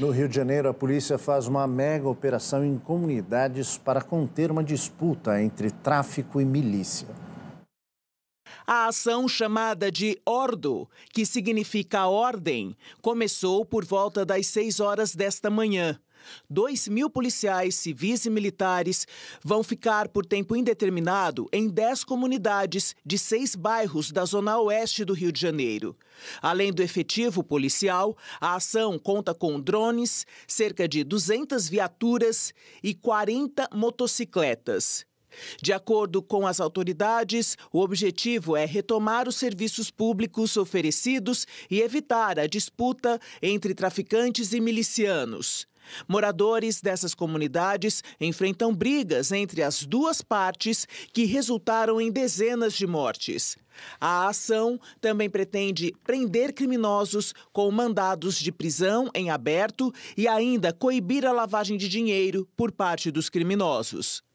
No Rio de Janeiro, a polícia faz uma mega operação em comunidades para conter uma disputa entre tráfico e milícia. A ação chamada de Ordo, que significa ordem, começou por volta das 6 horas desta manhã. 2 mil policiais, civis e militares vão ficar por tempo indeterminado em 10 comunidades de seis bairros da zona oeste do Rio de Janeiro. Além do efetivo policial, a ação conta com drones, cerca de 200 viaturas e 40 motocicletas. De acordo com as autoridades, o objetivo é retomar os serviços públicos oferecidos e evitar a disputa entre traficantes e milicianos. Moradores dessas comunidades enfrentam brigas entre as duas partes que resultaram em dezenas de mortes. A ação também pretende prender criminosos com mandados de prisão em aberto e ainda coibir a lavagem de dinheiro por parte dos criminosos.